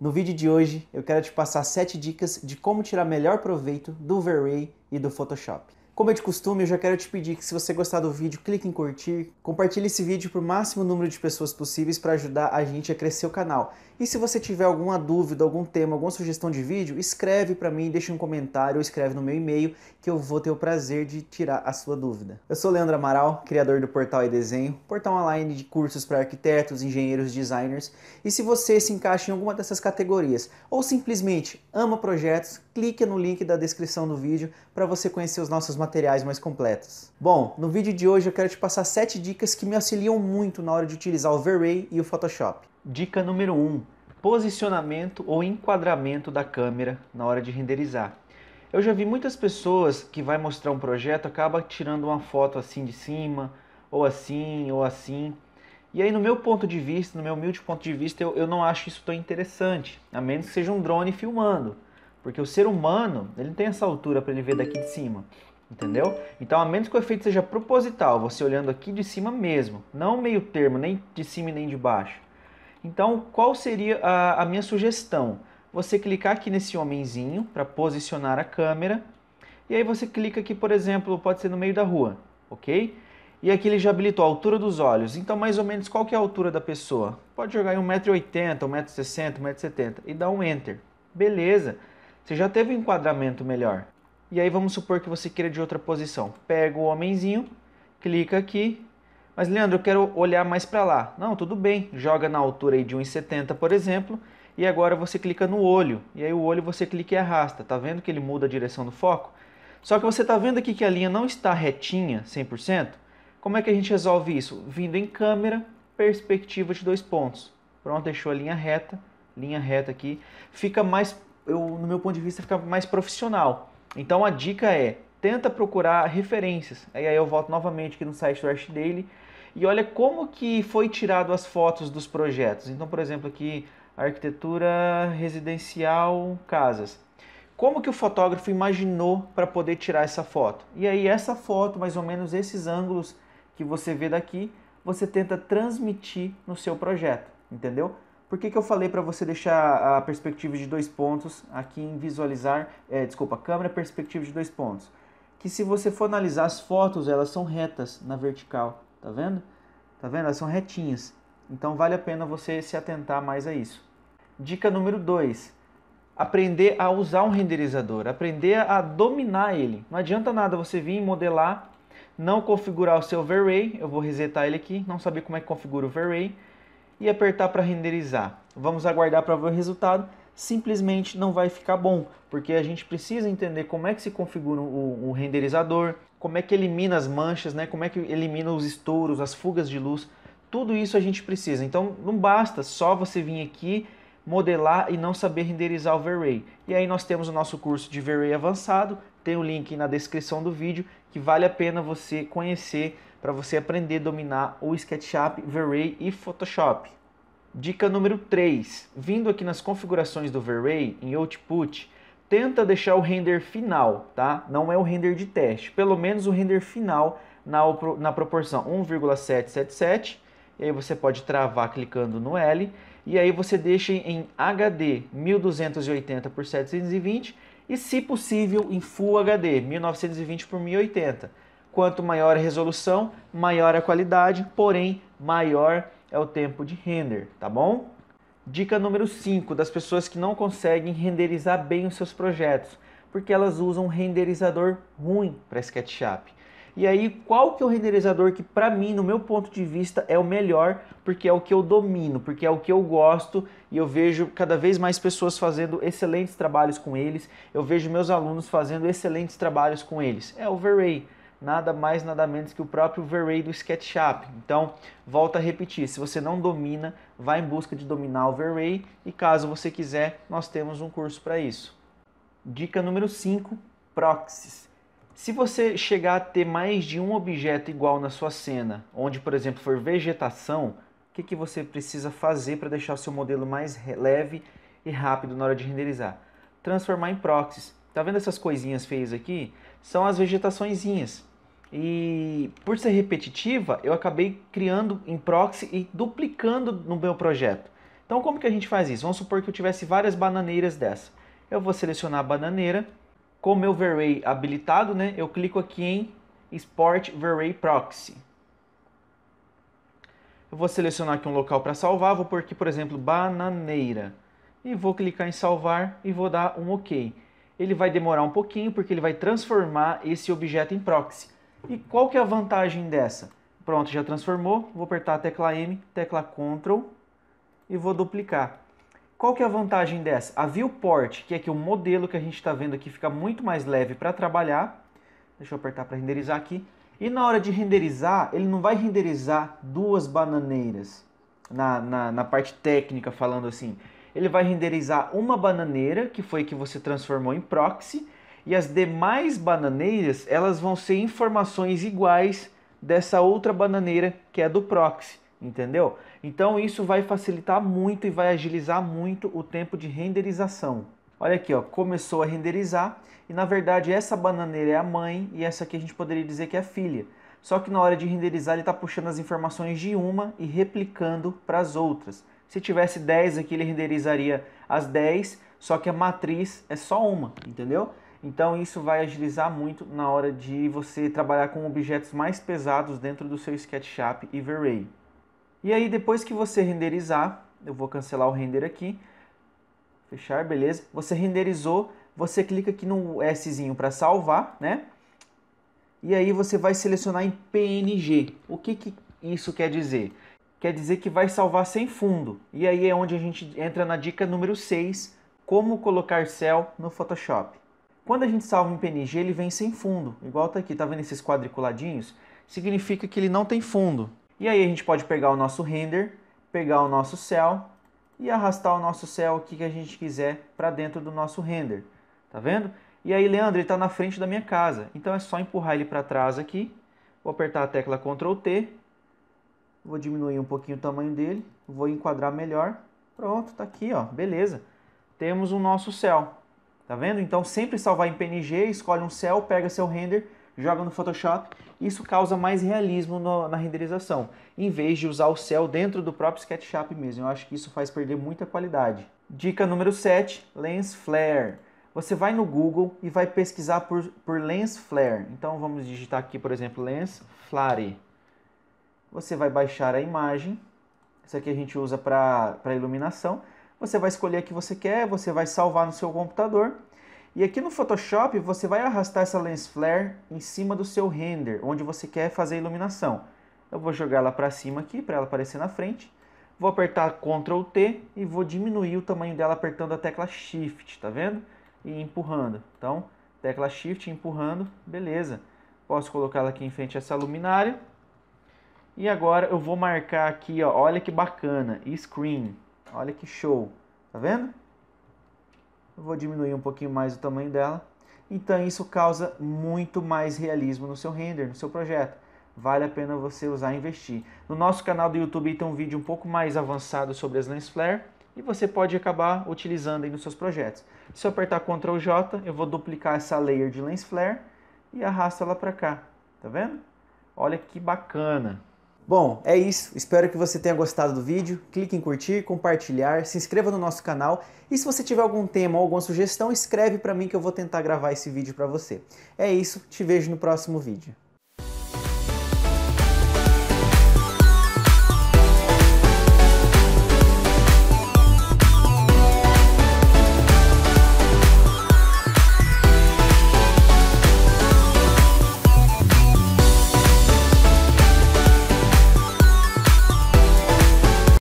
No vídeo de hoje, eu quero te passar 7 dicas de como tirar melhor proveito do V-Ray e do Photoshop. Como é de costume, eu já quero te pedir que se você gostar do vídeo, clique em curtir, compartilhe esse vídeo para o máximo número de pessoas possíveis para ajudar a gente a crescer o canal. E se você tiver alguma dúvida, algum tema, alguma sugestão de vídeo, escreve para mim, deixa um comentário ou escreve no meu e-mail que eu vou ter o prazer de tirar a sua dúvida. Eu sou Leandro Amaral, criador do Portal e Desenho, portal online de cursos para arquitetos, engenheiros, designers. E se você se encaixa em alguma dessas categorias ou simplesmente ama projetos, clique no link da descrição do vídeo para você conhecer os nossos materiais mais completos. Bom, no vídeo de hoje eu quero te passar 7 dicas que me auxiliam muito na hora de utilizar o V-Ray e o Photoshop. Dica número 1: posicionamento ou enquadramento da câmera na hora de renderizar. Eu já vi muitas pessoas que vai mostrar um projeto acaba tirando uma foto assim de cima, ou assim, ou assim. E aí, no meu ponto de vista, no meu humilde ponto de vista, eu, eu não acho isso tão interessante, a menos que seja um drone filmando, porque o ser humano ele não tem essa altura para ele ver daqui de cima entendeu? Então, a menos que o efeito seja proposital, você olhando aqui de cima mesmo, não meio termo, nem de cima e nem de baixo. Então, qual seria a, a minha sugestão? Você clicar aqui nesse homenzinho para posicionar a câmera, e aí você clica aqui, por exemplo, pode ser no meio da rua, ok? E aqui ele já habilitou a altura dos olhos, então mais ou menos qual que é a altura da pessoa? Pode jogar em 1,80m, 1,60m, 1,70m e dá um Enter. Beleza, você já teve um enquadramento melhor. E aí vamos supor que você queira de outra posição. Pega o homenzinho, clica aqui. Mas Leandro, eu quero olhar mais para lá. Não, tudo bem. Joga na altura aí de 1,70, por exemplo. E agora você clica no olho. E aí o olho você clica e arrasta. Tá vendo que ele muda a direção do foco? Só que você tá vendo aqui que a linha não está retinha 100%. Como é que a gente resolve isso? Vindo em câmera, perspectiva de dois pontos. Pronto, deixou a linha reta, linha reta aqui. Fica mais, eu, no meu ponto de vista, fica mais profissional. Então a dica é, tenta procurar referências. aí eu volto novamente aqui no site do Trash Daily e olha como que foi tirado as fotos dos projetos. Então, por exemplo, aqui arquitetura residencial casas. Como que o fotógrafo imaginou para poder tirar essa foto? E aí essa foto, mais ou menos esses ângulos que você vê daqui, você tenta transmitir no seu projeto, entendeu? Por que, que eu falei para você deixar a perspectiva de dois pontos aqui em visualizar, é, desculpa, câmera perspectiva de dois pontos? Que se você for analisar as fotos, elas são retas na vertical, tá vendo? Tá vendo? Elas são retinhas. Então vale a pena você se atentar mais a isso. Dica número 2. Aprender a usar um renderizador, aprender a dominar ele. Não adianta nada você vir modelar, não configurar o seu V-Ray, eu vou resetar ele aqui, não saber como é que configura o V-Ray, e apertar para renderizar. Vamos aguardar para ver o resultado. Simplesmente não vai ficar bom, porque a gente precisa entender como é que se configura o, o renderizador, como é que elimina as manchas, né? como é que elimina os estouros, as fugas de luz. Tudo isso a gente precisa. Então não basta só você vir aqui modelar e não saber renderizar o V-Ray. E aí nós temos o nosso curso de V-Ray avançado, tem o link na descrição do vídeo que vale a pena você conhecer para você aprender a dominar o SketchUp, V-Ray e Photoshop. Dica número 3. Vindo aqui nas configurações do V-Ray, em Output, tenta deixar o render final, tá? Não é o render de teste, pelo menos o render final na, na proporção 1,777. E aí você pode travar clicando no L. E aí você deixa em HD 1280 por 720 e, se possível, em Full HD 1920 por 1080 Quanto maior a resolução, maior a qualidade, porém maior é o tempo de render, tá bom? Dica número 5 das pessoas que não conseguem renderizar bem os seus projetos, porque elas usam um renderizador ruim para SketchUp. E aí, qual que é o renderizador que para mim, no meu ponto de vista, é o melhor, porque é o que eu domino, porque é o que eu gosto e eu vejo cada vez mais pessoas fazendo excelentes trabalhos com eles. Eu vejo meus alunos fazendo excelentes trabalhos com eles. É o Veray nada mais nada menos que o próprio V-Ray do SketchUp. Então, volta a repetir, se você não domina, vá em busca de dominar o V-Ray e caso você quiser, nós temos um curso para isso. Dica número 5, proxies. Se você chegar a ter mais de um objeto igual na sua cena, onde, por exemplo, for vegetação, o que, que você precisa fazer para deixar o seu modelo mais leve e rápido na hora de renderizar? Transformar em proxies. Tá vendo essas coisinhas feias aqui? São as vegetaçõezinhas. E por ser repetitiva, eu acabei criando em proxy e duplicando no meu projeto. Então como que a gente faz isso? Vamos supor que eu tivesse várias bananeiras dessa. Eu vou selecionar a bananeira, com o meu VRay habilitado, né, eu clico aqui em Export VRay Proxy. Eu vou selecionar aqui um local para salvar, vou por aqui, por exemplo, bananeira. E vou clicar em salvar e vou dar um OK. Ele vai demorar um pouquinho porque ele vai transformar esse objeto em proxy. E qual que é a vantagem dessa? Pronto, já transformou. Vou apertar a tecla M, tecla Ctrl e vou duplicar. Qual que é a vantagem dessa? A viewport, que é que o modelo que a gente está vendo aqui fica muito mais leve para trabalhar. Deixa eu apertar para renderizar aqui. E na hora de renderizar, ele não vai renderizar duas bananeiras na, na, na parte técnica falando assim. Ele vai renderizar uma bananeira, que foi que você transformou em proxy, e as demais bananeiras elas vão ser informações iguais dessa outra bananeira que é do proxy, entendeu? Então isso vai facilitar muito e vai agilizar muito o tempo de renderização. Olha aqui, ó, começou a renderizar e na verdade essa bananeira é a mãe e essa aqui a gente poderia dizer que é a filha. Só que na hora de renderizar ele está puxando as informações de uma e replicando para as outras. Se tivesse 10 aqui, ele renderizaria as 10, só que a matriz é só uma, entendeu? Então isso vai agilizar muito na hora de você trabalhar com objetos mais pesados dentro do seu SketchUp e V-Ray. E aí depois que você renderizar, eu vou cancelar o render aqui, fechar, beleza. Você renderizou, você clica aqui no Szinho para salvar, né? E aí você vai selecionar em PNG. O que, que isso quer dizer? Quer dizer que vai salvar sem fundo. E aí é onde a gente entra na dica número 6, como colocar céu no Photoshop. Quando a gente salva em PNG, ele vem sem fundo, igual tá aqui, tá vendo esses quadriculadinhos? Significa que ele não tem fundo. E aí a gente pode pegar o nosso render, pegar o nosso céu e arrastar o nosso céu aqui que a gente quiser para dentro do nosso render. Tá vendo? E aí, Leandro, ele está na frente da minha casa. Então é só empurrar ele para trás aqui. Vou apertar a tecla Ctrl T. Vou diminuir um pouquinho o tamanho dele. Vou enquadrar melhor. Pronto, tá aqui, ó. Beleza. Temos o nosso céu. Tá vendo? Então sempre salvar em PNG, escolhe um céu, pega seu render, joga no Photoshop. Isso causa mais realismo no, na renderização, em vez de usar o céu dentro do próprio SketchUp mesmo. Eu acho que isso faz perder muita qualidade. Dica número 7, Lens Flare. Você vai no Google e vai pesquisar por, por Lens Flare. Então vamos digitar aqui, por exemplo, Lens Flare. Você vai baixar a imagem. Isso aqui a gente usa para iluminação. Você vai escolher a que você quer, você vai salvar no seu computador. E aqui no Photoshop você vai arrastar essa lens flare em cima do seu render, onde você quer fazer a iluminação. Eu vou jogar ela para cima aqui, para ela aparecer na frente. Vou apertar Ctrl T e vou diminuir o tamanho dela apertando a tecla Shift, tá vendo? E empurrando. Então, tecla Shift empurrando, beleza. Posso colocar ela aqui em frente a essa luminária. E agora eu vou marcar aqui, ó, olha que bacana, Screen. Olha que show, tá vendo? Eu vou diminuir um pouquinho mais o tamanho dela. Então isso causa muito mais realismo no seu render, no seu projeto. Vale a pena você usar e investir. No nosso canal do YouTube tem um vídeo um pouco mais avançado sobre as lens flare e você pode acabar utilizando aí nos seus projetos. Se eu apertar Ctrl J, eu vou duplicar essa layer de lens flare e arrasto ela para cá, tá vendo? Olha que bacana. Bom, é isso. Espero que você tenha gostado do vídeo. Clique em curtir, compartilhar, se inscreva no nosso canal e se você tiver algum tema ou alguma sugestão, escreve para mim que eu vou tentar gravar esse vídeo para você. É isso, te vejo no próximo vídeo.